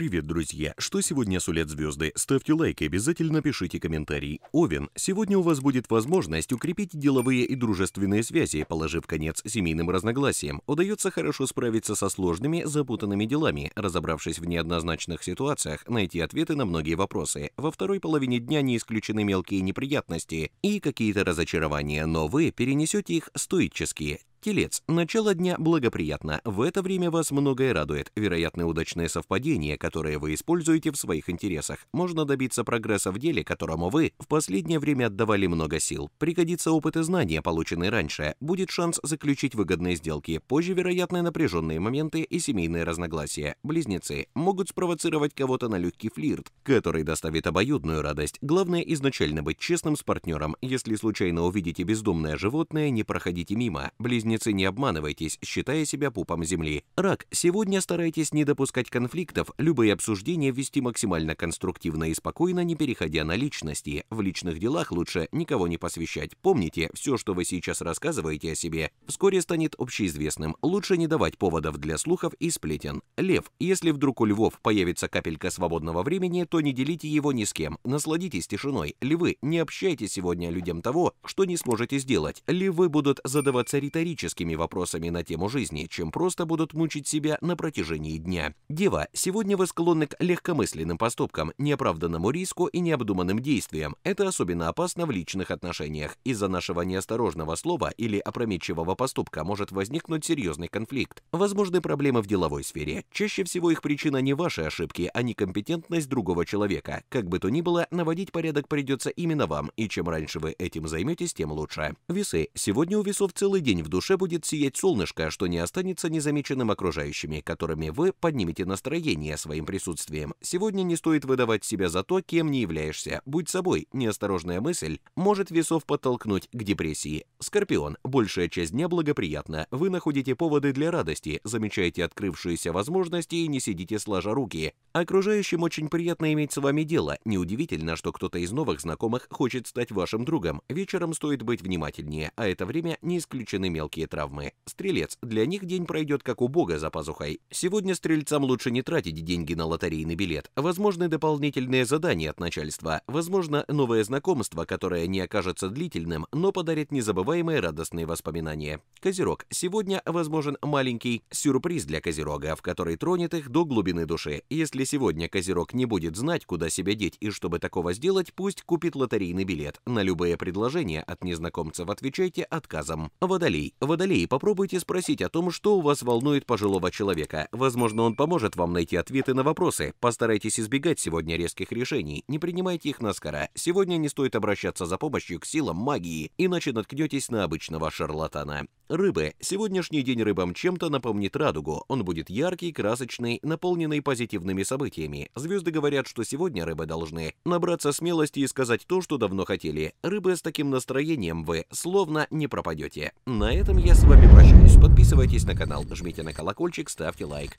Привет, друзья! Что сегодня сулят звезды? Ставьте лайк и обязательно пишите комментарий. Овен, сегодня у вас будет возможность укрепить деловые и дружественные связи, положив конец семейным разногласиям. Удается хорошо справиться со сложными, запутанными делами, разобравшись в неоднозначных ситуациях, найти ответы на многие вопросы. Во второй половине дня не исключены мелкие неприятности и какие-то разочарования, но вы перенесете их стоически. Телец. Начало дня благоприятно. В это время вас многое радует. Вероятны удачные совпадения, которые вы используете в своих интересах. Можно добиться прогресса в деле, которому вы в последнее время отдавали много сил. Пригодится опыт и знания, полученные раньше. Будет шанс заключить выгодные сделки. Позже вероятны напряженные моменты и семейные разногласия. Близнецы могут спровоцировать кого-то на легкий флирт, который доставит обоюдную радость. Главное изначально быть честным с партнером. Если случайно увидите бездомное животное, не проходите мимо. Близнецы близнецы, не обманывайтесь, считая себя пупом Земли. Рак, сегодня старайтесь не допускать конфликтов, любые обсуждения вести максимально конструктивно и спокойно, не переходя на личности. В личных делах лучше никого не посвящать. Помните, все, что вы сейчас рассказываете о себе, вскоре станет общеизвестным. Лучше не давать поводов для слухов и сплетен. Лев, если вдруг у львов появится капелька свободного времени, то не делите его ни с кем. Насладитесь тишиной. Львы, не общайте сегодня людям того, что не сможете сделать. Львы будут задаваться риторически практическими вопросами на тему жизни, чем просто будут мучить себя на протяжении дня. Дева, сегодня вы склонны к легкомысленным поступкам, неоправданному риску и необдуманным действиям. Это особенно опасно в личных отношениях. Из-за нашего неосторожного слова или опрометчивого поступка может возникнуть серьезный конфликт. Возможны проблемы в деловой сфере. Чаще всего их причина не ваши ошибки, а некомпетентность другого человека. Как бы то ни было, наводить порядок придется именно вам, и чем раньше вы этим займетесь, тем лучше. Весы. Сегодня у весов целый день в душе душе будет сиять солнышко, что не останется незамеченным окружающими, которыми вы поднимете настроение своим присутствием. Сегодня не стоит выдавать себя за то, кем не являешься. Будь собой, неосторожная мысль может весов подтолкнуть к депрессии. Скорпион, большая часть дня благоприятна. Вы находите поводы для радости, замечаете открывшиеся возможности и не сидите сложа руки. Окружающим очень приятно иметь с вами дело. Неудивительно, что кто-то из новых знакомых хочет стать вашим другом. Вечером стоит быть внимательнее, а это время не исключены мелкие травмы. Стрелец. Для них день пройдет как у бога за пазухой. Сегодня стрельцам лучше не тратить деньги на лотерейный билет. Возможны дополнительные задания от начальства. Возможно, новое знакомство, которое не окажется длительным, но подарит незабываемые радостные воспоминания. Козерог. Сегодня возможен маленький сюрприз для козерога, в который тронет их до глубины души. Если если сегодня Козерог не будет знать, куда себя деть и чтобы такого сделать, пусть купит лотерейный билет. На любые предложения от незнакомцев отвечайте отказом. Водолей. Водолей, попробуйте спросить о том, что у вас волнует пожилого человека. Возможно, он поможет вам найти ответы на вопросы. Постарайтесь избегать сегодня резких решений, не принимайте их на скора. Сегодня не стоит обращаться за помощью к силам магии, иначе наткнетесь на обычного шарлатана. Рыбы. Сегодняшний день рыбам чем-то напомнит радугу. Он будет яркий, красочный, наполненный позитивными событиями, звезды говорят, что сегодня рыбы должны набраться смелости и сказать то, что давно хотели. Рыбы с таким настроением вы словно не пропадете. На этом я с вами прощаюсь. Подписывайтесь на канал, жмите на колокольчик, ставьте лайк.